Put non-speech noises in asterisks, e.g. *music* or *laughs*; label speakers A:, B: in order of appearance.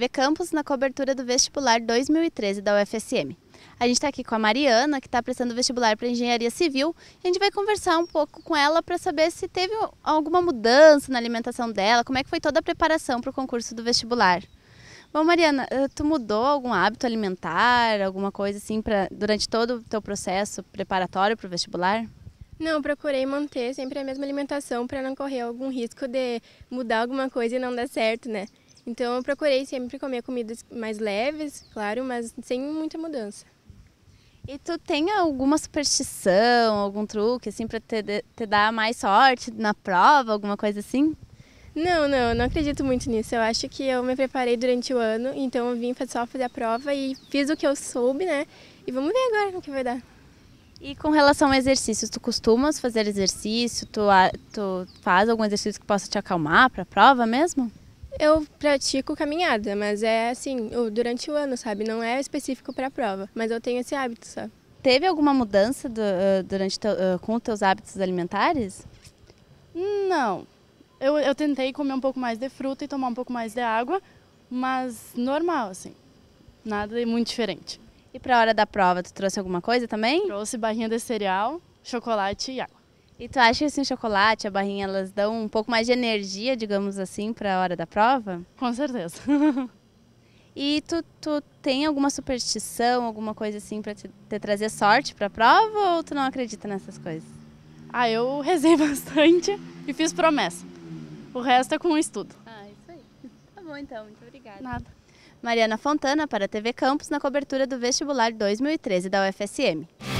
A: TV Campus na cobertura do vestibular 2013 da UFSM. A gente está aqui com a Mariana, que está prestando vestibular para Engenharia Civil, e a gente vai conversar um pouco com ela para saber se teve alguma mudança na alimentação dela, como é que foi toda a preparação para o concurso do vestibular. Bom, Mariana, eh, tu mudou algum hábito alimentar, alguma coisa assim, pra, durante todo o teu processo preparatório para o vestibular?
B: Não, procurei manter sempre a mesma alimentação para não correr algum risco de mudar alguma coisa e não dar certo, né? Então eu procurei sempre comer comidas mais leves, claro, mas sem muita mudança. E tu tem alguma superstição, algum truque assim para te, te dar mais sorte na prova, alguma coisa assim? Não, não, não acredito muito nisso. Eu acho que eu me preparei durante o ano, então eu vim só fazer a prova e fiz o que eu soube, né? E vamos ver agora o que vai dar. E
A: com relação a exercícios, tu costumas fazer exercício? Tu,
B: tu faz algum exercício que possa te acalmar para a prova mesmo? Eu pratico caminhada, mas é assim, durante o ano, sabe? Não é específico para a prova, mas eu tenho esse hábito, sabe?
A: Teve alguma mudança do, eh, durante teu, eh, com os teus hábitos alimentares? Não. Eu, eu tentei comer um pouco mais de fruta e tomar um pouco mais de água, mas normal, assim. Nada de muito diferente. E para a hora da prova, tu trouxe alguma coisa também? Trouxe barrinha de cereal, chocolate e água. E tu acha que assim, o chocolate, a barrinha, elas dão um pouco mais de energia, digamos assim, para a hora da prova? Com certeza. e tu, tu tem alguma superstição, alguma coisa assim para te, te, trazer sorte para a prova ou tu não acredita nessas coisas? Ah, eu rezei *laughs* bastante e fiz promessa. O resto é com o estudo. Ah, isso aí. Tá bom então, muito obrigada. Nada. Mariana Fontana para a TV Campos na cobertura do vestibular 2013 da UFSM.